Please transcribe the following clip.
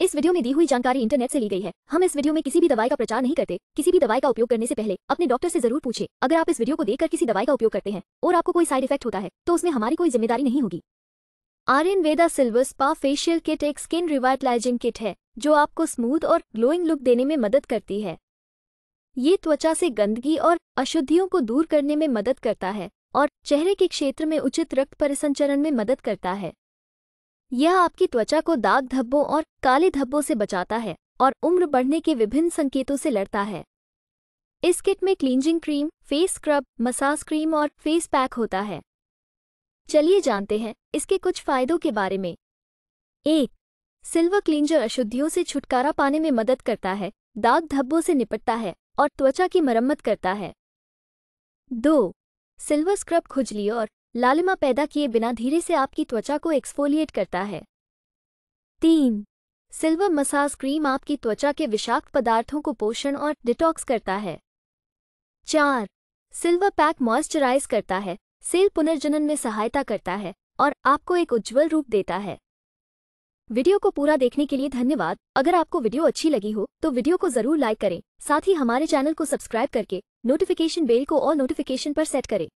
इस वीडियो में दी हुई जानकारी इंटरनेट से ली गई है हम इस वीडियो में किसी भी दवाई का प्रचार नहीं करते किसी भी दवाई का उपयोग करने से पहले अपने डॉक्टर से जरूर पूछे अगर आप इस वीडियो को देखकर किसी दवाई का उपयोग करते हैं और आपको कोई साइड इफेक्ट होता है तो उसमें हमारी कोई जिम्मेदारी नहीं होगी Aryan Veda silver spa facial kit एक स्किन रिवाइटलाइजिंग किट है जो आपको स्मूथ और ग्लोइंग लुक देने में मदद करती है ये त्वचा से गंदगी और अशुद्धियों को दूर करने में मदद करता है और चेहरे के क्षेत्र में उचित रक्त परिसंचरण में मदद करता है यह आपकी त्वचा को दाग धब्बों और काले धब्बों से बचाता है और उम्र बढ़ने के विभिन्न संकेतों से लड़ता है इस किट में cleansing cream face scrub massage cream और फेस पैक होता है चलिए जानते हैं इसके कुछ फायदों के बारे में एक सिल्वर क्लींजर अशुद्धियों से छुटकारा पाने में मदद करता है दाग धब्बों से निपटता है और त्वचा की मरम्मत करता है दो सिल्वर स्क्रब खुजली और लालिमा पैदा किए बिना धीरे से आपकी त्वचा को एक्सफोलिएट करता है तीन सिल्वर मसाज क्रीम आपकी त्वचा के विषाक्त पदार्थों को पोषण और डिटॉक्स करता है चार सिल्वर पैक मॉइस्चराइज करता है सेल पुनर्जनन में सहायता करता है और आपको एक उज्जवल रूप देता है वीडियो को पूरा देखने के लिए धन्यवाद अगर आपको वीडियो अच्छी लगी हो तो वीडियो को जरूर लाइक करें साथ ही हमारे चैनल को सब्सक्राइब करके नोटिफिकेशन बेल को और नोटिफिकेशन पर सेट करें